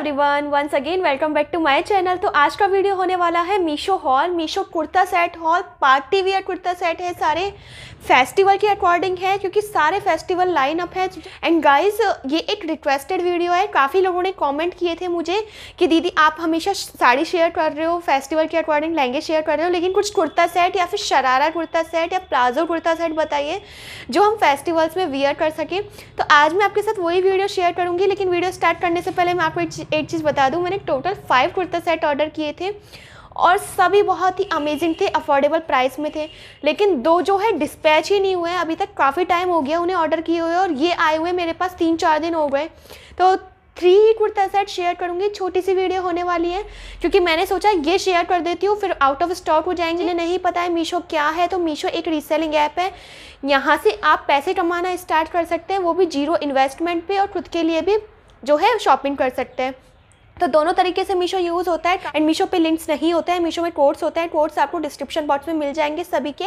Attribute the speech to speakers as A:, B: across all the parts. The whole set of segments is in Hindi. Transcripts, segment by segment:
A: everyone once again welcome back to my channel तो आज का वीडियो होने वाला है Meesho haul Meesho kurta set haul party wear kurta set है सारे फेस्टिवल के अकॉर्डिंग है क्योंकि सारे फेस्टिवल लाइन अप है एंड गाइस ये एक रिक्वेस्टेड वीडियो है काफ़ी लोगों ने कमेंट किए थे मुझे कि दीदी आप हमेशा साड़ी शेयर कर रहे हो फेस्टिवल के अकॉर्डिंग लहंगे शेयर कर रहे हो लेकिन कुछ कुर्ता सेट या फिर शरारा कुर्ता सेट या प्लाजो कुर्ता सेट बताइए जो हम फेस्टिवल्स में वियर कर सकें तो आज मैं आपके साथ वही वीडियो शेयर करूँगी लेकिन वीडियो स्टार्ट करने से पहले मैं आपको एक चीज़ बता दूँ मैंने total five kurta set order किए थे और सभी बहुत ही अमेजिंग थे अफोर्डेबल प्राइस में थे लेकिन दो जो है डिस्पैच ही नहीं हुए हैं अभी तक काफ़ी टाइम हो गया उन्हें ऑर्डर किए हुए और ये आए हुए मेरे पास तीन चार दिन हो गए तो थ्री ही कुर्ता सेट शेयर करूँगी छोटी सी वीडियो होने वाली है क्योंकि मैंने सोचा ये शेयर कर देती हूँ फिर आउट ऑफ स्टॉक हो जाएंगे जिन्हें नहीं पता है मीशो क्या है तो मीशो एक रीसेलिंग ऐप है यहाँ से आप पैसे कमाना स्टार्ट कर सकते हैं वो भी जीरो इन्वेस्टमेंट पे और खुद के लिए भी जो है शॉपिंग कर सकते हैं तो दोनों तरीके से मीशो यूज़ होता है एंड मीशो पे लिंक्स नहीं होते हैं मीशो में कोड्स होते हैं कोड्स आपको डिस्क्रिप्शन बॉक्स में मिल जाएंगे सभी के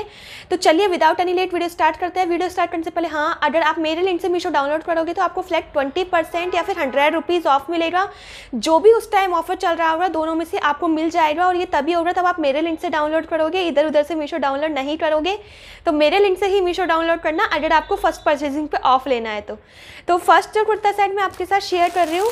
A: तो चलिए without any late video start करते हैं वीडियो स्टार्ट करने से पहले हाँ अगर आप मेरे लिंक से मीशो डाउनलोड करोगे तो आपको फ्लैट ट्वेंटी परसेंट या फिर हंड्रेड रुपीज़ ऑफ मिलेगा जो भी उस टाइम ऑफर चल रहा होगा दोनों में से आपको मिल जाएगा और ये तभी होगा तब आप मेरे लिंक से डाउनलोड करोगे इधर उधर से मीशो डाउनलोड नहीं करोगे तो मेरे लिंक से ही मीशो डाउनलोड करना अगर आपको फर्स्ट परचेजिंग पे ऑफ लेना है तो फर्स्ट तो जो कुर्ता सेट मैं आपके साथ शेयर कर रही हूँ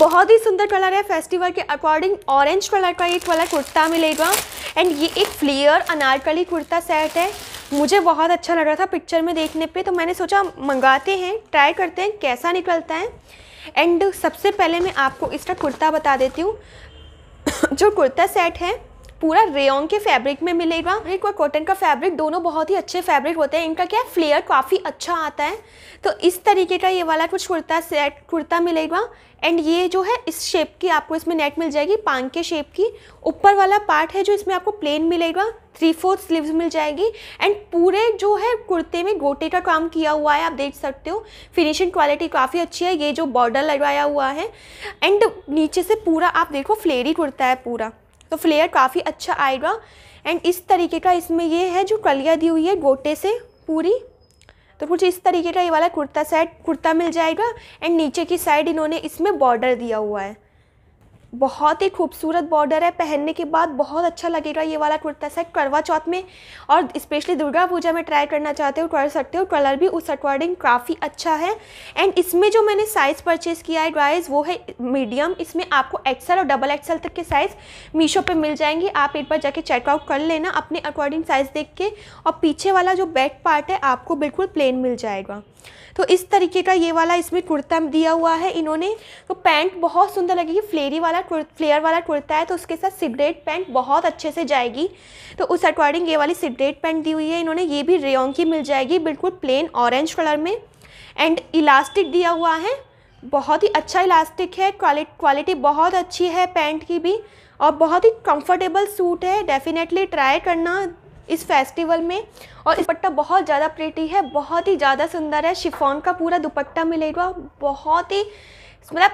A: बहुत ही सुंदर कलर है फेस्टिवल के अकॉर्डिंग ऑरेंज कलर का एक वाला कुर्ता मिलेगा एंड ये एक फ्लेयर अनारकली कुर्ता सेट है मुझे बहुत अच्छा लग रहा था पिक्चर में देखने पे तो मैंने सोचा मंगाते हैं ट्राई करते हैं कैसा निकलता है एंड सबसे पहले मैं आपको इसका कुर्ता बता देती हूँ जो कुर्ता सेट है पूरा रेन के फैब्रिक में मिलेगा एक और कॉटन का फैब्रिक दोनों बहुत ही अच्छे फैब्रिक होते हैं इनका क्या फ्लेयर काफ़ी अच्छा आता है तो इस तरीके का ये वाला कुछ कुर्ता सेट कुर्ता मिलेगा एंड ये जो है इस शेप की आपको इसमें नेट मिल जाएगी पांग के शेप की ऊपर वाला पार्ट है जो इसमें आपको प्लेन मिलेगा थ्री फोर्थ स्लीव्स मिल जाएगी एंड पूरे जो है कुर्ते में गोटे का काम किया हुआ है आप देख सकते हो फिनिशिंग क्वालिटी काफ़ी अच्छी है ये जो बॉर्डर लगवाया हुआ है एंड नीचे से पूरा आप देखो फ्लेरी कुर्ता है पूरा तो फ्लेयर काफ़ी अच्छा आएगा एंड इस तरीके का इसमें ये है जो कलिया दी हुई है गोटे से पूरी तो कुछ इस तरीके का ये वाला कुर्ता सेट कुर्ता मिल जाएगा एंड नीचे की साइड इन्होंने इसमें बॉर्डर दिया हुआ है बहुत ही खूबसूरत बॉर्डर है पहनने के बाद बहुत अच्छा लगेगा ये वाला कुर्ता सेट करवा चौथ में और स्पेशली दुर्गा पूजा में ट्राई करना चाहते हो कर सकते हो कलर भी उस अकॉर्डिंग काफ़ी अच्छा है एंड इसमें जो मैंने साइज़ परचेज़ किया है ड्राइज वो है मीडियम इसमें आपको एक्सल और डबल एक्सल तक के साइज़ मीशो पर मिल जाएंगे आप एक बार जाके चेकआउट कर लेना अपने अकॉर्डिंग साइज़ देख के और पीछे वाला जो बैक पार्ट है आपको बिल्कुल प्लेन मिल जाएगा तो इस तरीके का ये वाला इसमें कुर्ता दिया हुआ है इन्होंने तो पैंट बहुत सुंदर लगेगी फ्लेरी वाला फ्लेयर वाला कुर्ता है तो उसके साथ सिगरेट पैंट बहुत अच्छे से जाएगी तो उस अकॉर्डिंग ये वाली सिगरेट पैंट दी हुई है इन्होंने ये भी रेयोंग की मिल जाएगी बिल्कुल प्लेन ऑरेंज कलर में एंड इलास्टिक दिया हुआ है बहुत ही अच्छा इलास्टिक है क्वालिटी बहुत अच्छी है पैंट की भी और बहुत ही कंफर्टेबल सूट है डेफिनेटली ट्राई करना इस फेस्टिवल में और दुपट्टा बहुत ज़्यादा प्रेटी है बहुत ही ज़्यादा सुंदर है शिफॉन का पूरा दुपट्टा मिलेगा बहुत ही मतलब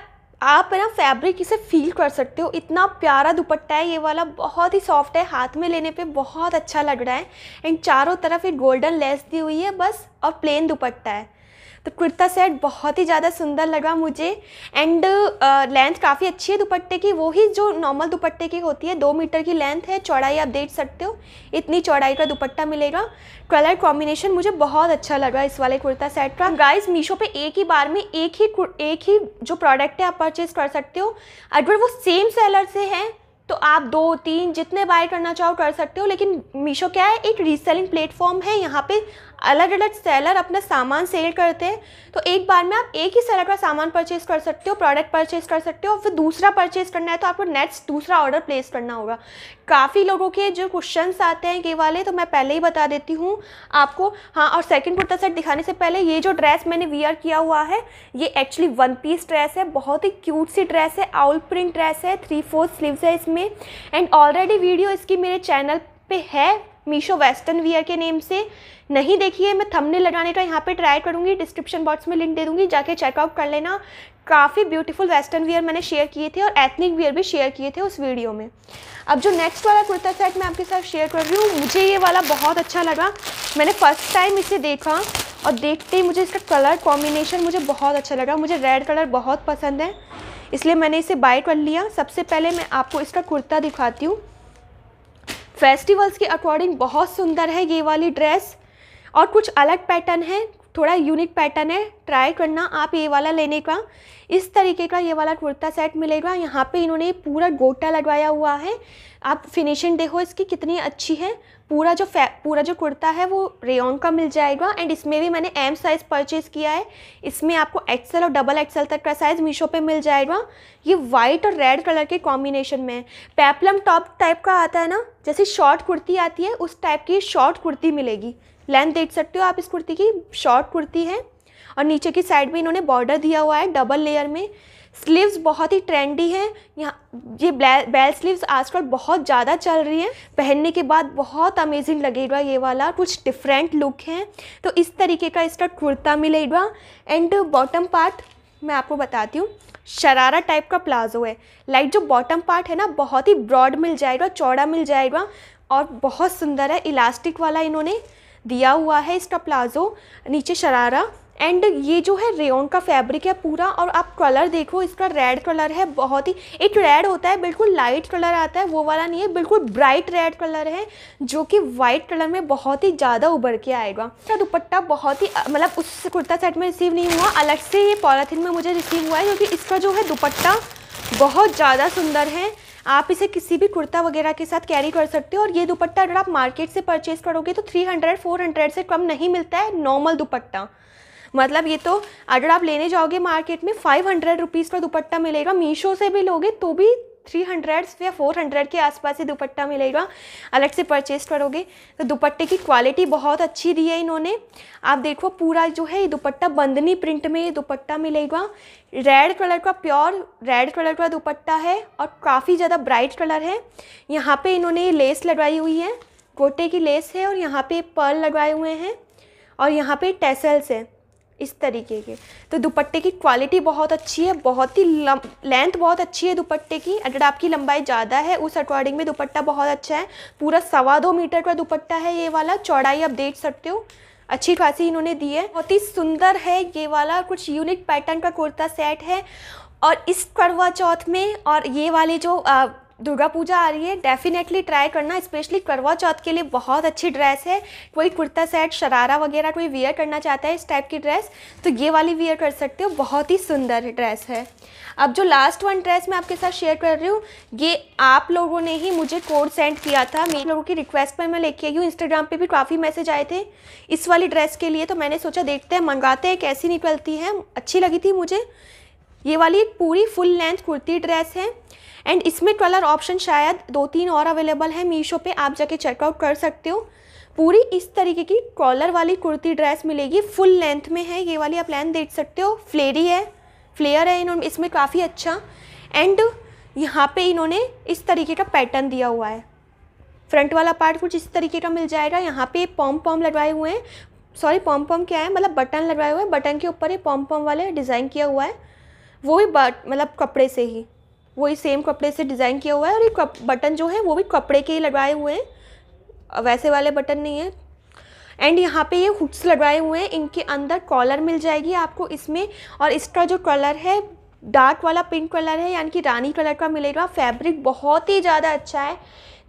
A: आप है ना फैब्रिक इसे फील कर सकते हो इतना प्यारा दुपट्टा है ये वाला बहुत ही सॉफ्ट है हाथ में लेने पे बहुत अच्छा लग रहा है एंड चारों तरफ ये गोल्डन लेस दी हुई है बस और प्लेन दुपट्टा है तो कुर्ता सेट बहुत ही ज़्यादा सुंदर लगा मुझे एंड लेंथ काफ़ी अच्छी है दुपट्टे की वो ही जो नॉर्मल दुपट्टे की होती है दो मीटर की लेंथ है चौड़ाई आप देख सकते हो इतनी चौड़ाई का दुपट्टा मिलेगा कलर कॉम्बिनेशन मुझे बहुत अच्छा लगा इस वाले कुर्ता सेट का गाइस मीशो पे एक ही बार में एक ही एक ही जो प्रोडक्ट है आप परचेज़ कर सकते हो अगर वो सेम सेलर से है तो आप दो तीन जितने बाय करना चाहो कर सकते हो लेकिन मीशो क्या है एक रीसेलिंग प्लेटफॉर्म है यहाँ पे अलग अलग सेलर अपना सामान सेल करते हैं तो एक बार में आप एक ही सेलर का सामान परचेज़ कर सकते हो प्रोडक्ट परचेज़ कर सकते हो फिर दूसरा परचेज़ करना है तो आपको नेक्स्ट दूसरा ऑर्डर प्लेस करना होगा काफ़ी लोगों के जो क्वेश्चन आते हैं ये वाले तो मैं पहले ही बता देती हूँ आपको हाँ और सेकेंड कुर्ता सेट दिखाने से पहले ये जो ड्रेस मैंने वियर किया हुआ है ये एक्चुअली वन पीस ड्रेस है बहुत ही क्यूट सी ड्रेस है आउल प्रिंट ड्रेस है थ्री फोर्थ स्लीव्स है इसमें एंड ऑलरेडी वीडियो इसकी मेरे चैनल पे है मीशो वेस्टर्न वियर के नेम से नहीं देखी है मैं थमने लगाने का यहाँ पे ट्राई करूँगी डिस्क्रिप्शन बॉक्स में लिंक दे दूँगी जाके चेकआउट कर लेना काफ़ी ब्यूटीफुल वेस्टर्न वियर मैंने शेयर किए थे और एथनिक वियर भी शेयर किए थे उस वीडियो में अब जो नेक्स्ट वाला कुर्ता सेट मैं आपके साथ शेयर कर रही हूँ मुझे ये वाला बहुत अच्छा लगा मैंने फ़र्स्ट टाइम इसे देखा और देखते ही मुझे इसका कलर कॉम्बिनेशन मुझे बहुत अच्छा लगा मुझे रेड कलर बहुत पसंद है इसलिए मैंने इसे बाय कर लिया सबसे पहले मैं आपको इसका कुर्ता दिखाती हूँ फेस्टिवल्स के अकॉर्डिंग बहुत सुंदर है ये वाली ड्रेस और कुछ अलग पैटर्न है थोड़ा यूनिक पैटर्न है ट्राई करना आप ये वाला लेने का इस तरीके का ये वाला कुर्ता सेट मिलेगा यहाँ पे इन्होंने पूरा गोटा लगवाया हुआ है आप फिनिशिंग देखो इसकी कितनी अच्छी है पूरा जो पूरा जो कुर्ता है वो रेन का मिल जाएगा एंड इसमें भी मैंने एम साइज़ परचेज़ किया है इसमें आपको एक्सेल और डबल एक्सेल तक का साइज़ मीशो पे मिल जाएगा ये वाइट और रेड कलर के कॉम्बिनेशन में है पैपलम टॉप टाइप का आता है ना जैसे शॉर्ट कुर्ती आती है उस टाइप की शॉर्ट कुर्ती मिलेगी लेंथ देख सकते हो आप इस कुर्ती की शॉर्ट कुर्ती है और नीचे की साइड में इन्होंने बॉर्डर दिया हुआ है डबल लेयर में स्लीव्स बहुत ही ट्रेंडी हैं यहाँ ये बेल स्लीव्स आजकल बहुत ज़्यादा चल रही हैं पहनने के बाद बहुत अमेजिंग लगेगा ये वाला कुछ डिफरेंट लुक है तो इस तरीके का इसका कुर्ता मिलेगा एंड बॉटम पार्ट मैं आपको बताती हूँ शरारा टाइप का प्लाजो है लाइक जो बॉटम पार्ट है ना बहुत ही ब्रॉड मिल जाएगा चौड़ा मिल जाएगा और बहुत सुंदर है इलास्टिक वाला इन्होंने दिया हुआ है इसका प्लाजो नीचे शरारा एंड ये जो है रेन का फैब्रिक है पूरा और आप कलर देखो इसका रेड कलर है बहुत ही एक रेड होता है बिल्कुल लाइट कलर आता है वो वाला नहीं है बिल्कुल ब्राइट रेड कलर है जो कि वाइट कलर में बहुत ही ज़्यादा उभर के आएगा इसका दुपट्टा बहुत ही मतलब उस कुर्ता सेट में रिसीव नहीं हुआ अलग से ये पॉलीथिन में मुझे रिसीव हुआ है क्योंकि इसका जो है दुपट्टा बहुत ज़्यादा सुंदर है आप इसे किसी भी कुर्ता वगैरह के साथ कैरी कर सकते हो और ये दुपट्टा अगर आप मार्केट से परचेज करोगे तो 300 400 से कम नहीं मिलता है नॉर्मल दुपट्टा मतलब ये तो अगर आप लेने जाओगे मार्केट में फाइव हंड्रेड रुपीज़ का दुपट्टा मिलेगा मीशो से भी लोगे तो भी थ्री हंड्रेड या फोर हंड्रेड के आसपास ही दुपट्टा मिलेगा अलग से परचेज करोगे तो दुपट्टे की क्वालिटी बहुत अच्छी दी है इन्होंने आप देखो पूरा जो है ये दुपट्टा बंदनी प्रिंट में ये दुपट्टा मिलेगा रेड कलर का प्योर रेड कलर का दुपट्टा है और काफ़ी ज़्यादा ब्राइट कलर है यहाँ पे इन्होंने लेस लगवाई हुई है गोटे की लेस है और यहाँ पर पर्ल लगवाए हुए हैं और यहाँ पर टेसल्स है इस तरीके के तो दुपट्टे की क्वालिटी बहुत अच्छी है बहुत ही लेंथ बहुत अच्छी है दुपट्टे की अगर आपकी लंबाई ज़्यादा है उस अकॉर्डिंग में दुपट्टा बहुत अच्छा है पूरा सवा दो मीटर का दुपट्टा है ये वाला चौड़ाई आप देख सकते हो अच्छी खासी इन्होंने दी है बहुत ही सुंदर है ये वाला कुछ यूनिक पैटर्न का कुर्ता सेट है और इस करवा चौथ में और ये वाले जो आ, दुर्गा पूजा आ रही है डेफिनेटली ट्राई करना स्पेशली करवा चौथ के लिए बहुत अच्छी ड्रेस है कोई कुर्ता सेट शरारा वगैरह कोई वियर करना चाहता है इस टाइप की ड्रेस तो ये वाली वेयर कर सकते हो बहुत ही सुंदर ड्रेस है अब जो लास्ट वन ड्रेस मैं आपके साथ शेयर कर रही हूँ ये आप लोगों ने ही मुझे कोड सेंड किया था मेरे लोगों की रिक्वेस्ट पर मैं लेके आई हूँ इंस्टाग्राम पर भी काफ़ी मैसेज आए थे इस वाली ड्रेस के लिए तो मैंने सोचा देखते हैं मंगाते हैं कैसी निकलती है अच्छी लगी थी मुझे ये वाली एक पूरी फुल लेंथ कुर्ती ड्रेस है एंड इसमें कलर ऑप्शन शायद दो तीन और अवेलेबल है मीशो पे आप जाके चेकआउट कर सकते हो पूरी इस तरीके की कॉलर वाली कुर्ती ड्रेस मिलेगी फुल लेंथ में है ये वाली आप लेंथ देख सकते हो फ्लेरी है फ्लेयर है इन्होंने इसमें काफ़ी अच्छा एंड यहाँ पे इन्होंने इस तरीके का पैटर्न दिया हुआ है फ्रंट वाला पार्ट कुछ इस तरीके का मिल जाएगा यहाँ पे पॉम पॉम लगवाए हुए हैं सॉरी पॉम पॉम क्या है मतलब बटन लगवाए हुए हैं बटन के ऊपर ये पॉम पॉम वाले डिज़ाइन किया हुआ है वो भी मतलब कपड़े से ही वही सेम कपड़े से डिज़ाइन किया हुआ है और ये बटन जो है वो भी कपड़े के ही लगवाए हुए हैं वैसे वाले बटन नहीं है एंड यहाँ पे ये हुक्स लगवाए हुए हैं इनके अंदर कॉलर मिल जाएगी आपको इसमें और इसका जो कलर है डार्क वाला पिंक कलर है यानी कि रानी कलर का मिलेगा फैब्रिक बहुत ही ज़्यादा अच्छा है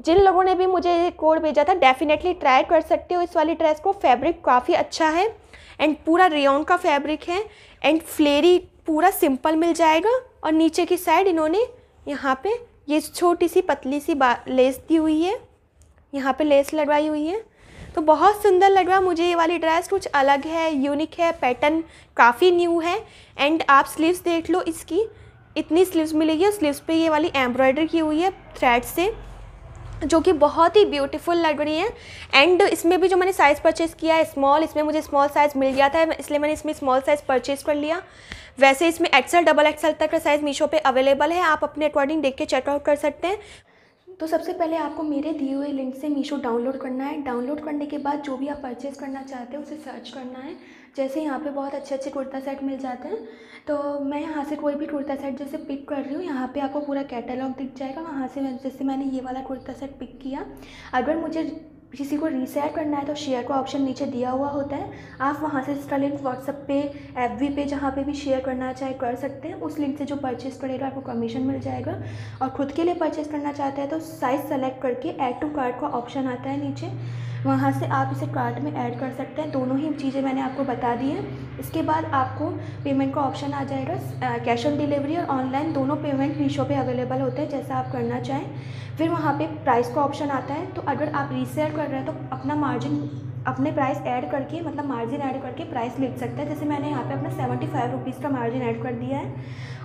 A: जिन लोगों ने भी मुझे ये कोड भेजा था डेफिनेटली ट्राई कर सकते हो इस वाली ड्रेस को फैब्रिक काफ़ी अच्छा है एंड पूरा रेयन का फैब्रिक है एंड फ्लेरी पूरा सिंपल मिल जाएगा और नीचे की साइड इन्होंने यहाँ पे ये छोटी सी पतली सी लेस दी हुई है यहाँ पे लेस लगवाई हुई है तो बहुत सुंदर लग रहा मुझे ये वाली ड्रेस कुछ अलग है यूनिक है पैटर्न काफ़ी न्यू है एंड आप स्लीव्स देख लो इसकी इतनी स्लीव्स मिलेगी और स्लीव्स पे ये वाली एम्ब्रॉयडरी की हुई है थ्रेड से जो कि बहुत ही ब्यूटीफुल लग रही है एंड इसमें भी जो मैंने साइज़ परचेज़ किया है स्मॉल इसमें मुझे स्मॉल साइज़ मिल गया था इसलिए मैंने इसमें स्मॉल साइज़ परचेज़ कर लिया वैसे इसमें एक्सेल डबल एक्सेल तक का साइज़ मीशो पे अवेलेबल है आप अपने अकॉर्डिंग देख के चेकआउट कर सकते हैं तो सबसे पहले आपको मेरे दिए हुए लिंक से मीशो डाउनलोड करना है डाउनलोड करने के बाद जो भी आप परचेज़ करना चाहते हैं उसे सर्च करना है जैसे यहाँ पे बहुत अच्छे अच्छे कुर्ता सेट मिल जाते हैं तो मैं यहाँ से कोई भी कुर्ता सेट जैसे पिक कर रही हूँ यहाँ पे आपको पूरा कैटलॉग दिख जाएगा वहाँ से जैसे मैंने ये वाला कुर्ता सेट पिक किया अगर मुझे किसी को रीसेट करना है तो शेयर का ऑप्शन नीचे दिया हुआ होता है आप वहाँ से इसका लिंक व्हाट्सअप पे एफ पे जहाँ पे भी शेयर करना चाहे कर सकते हैं उस लिंक से जो परचेज़ करेगा आपको कमीशन मिल जाएगा और ख़ुद के लिए परचेज़ करना चाहते हैं तो साइज़ सेलेक्ट करके एड टू कार्ट का ऑप्शन आता है नीचे वहाँ से आप इसे कार्ट में ऐड कर सकते हैं दोनों ही चीज़ें मैंने आपको बता दी हैं इसके बाद आपको पेमेंट का ऑप्शन आ जाएगा कैश ऑन डिलीवरी और ऑनलाइन दोनों पेमेंट मीशो पे अवेलेबल होते हैं जैसा आप करना चाहें फिर वहाँ पे प्राइस का ऑप्शन आता है तो अगर आप रीसेल कर रहे हैं तो अपना मार्जिन अपने प्राइस ऐड करके मतलब मार्जिन ऐड करके प्राइस लिख सकते हैं जैसे मैंने यहाँ पे अपना सेवेंटी फाइव रुपीज़ का मार्जिन ऐड कर दिया है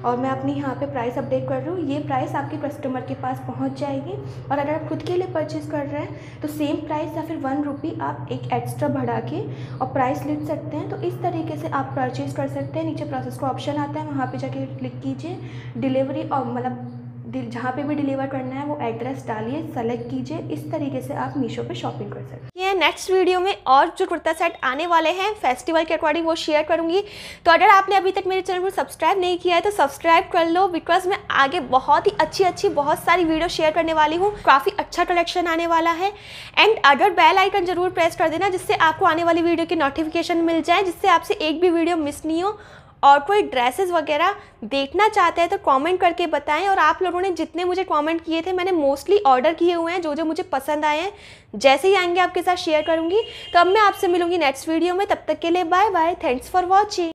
A: और मैं अपनी यहाँ पे प्राइस अपडेट कर रही हूँ ये प्राइस आपके कस्टमर के पास पहुँच जाएगी और अगर आप खुद के लिए परचेज़ कर रहे हैं तो सेम प्राइस या फिर वन रुपी आप एक एक्स्ट्रा बढ़ा के और प्राइस लिख सकते हैं तो इस तरीके से आप परचेज़ कर सकते हैं नीचे प्रोसेस का ऑप्शन आता है वहाँ पर जाके क्लिक कीजिए डिलीवरी और मतलब जहाँ पे भी डिलीवर करना है वो एड्रेस डालिए सेलेक्ट कीजिए इस तरीके से आप मीशो पे शॉपिंग कर सकते हैं नेक्स्ट वीडियो में और जो कुर्ता सेट आने वाले हैं फेस्टिवल के अकॉर्डिंग वो शेयर करूंगी तो अगर आपने अभी तक मेरे चैनल को सब्सक्राइब नहीं किया है तो सब्सक्राइब कर लो बिकॉज मैं आगे बहुत ही अच्छी अच्छी बहुत सारी वीडियो शेयर करने वाली हूँ काफ़ी अच्छा कलेक्शन आने वाला है एंड अगर बेल आइकन जरूर प्रेस कर देना जिससे आपको आने वाली वीडियो की नोटिफिकेशन मिल जाए जिससे आपसे एक भी वीडियो मिस नहीं हो और कोई ड्रेसेस वगैरह देखना चाहते हैं तो कमेंट करके बताएं और आप लोगों ने जितने मुझे कमेंट किए थे मैंने मोस्टली ऑर्डर किए हुए हैं जो जो मुझे पसंद आए हैं जैसे ही आएंगे आपके साथ शेयर करूँगी तो अब मैं आपसे मिलूंगी नेक्स्ट वीडियो में तब तक के लिए bye bye thanks for watching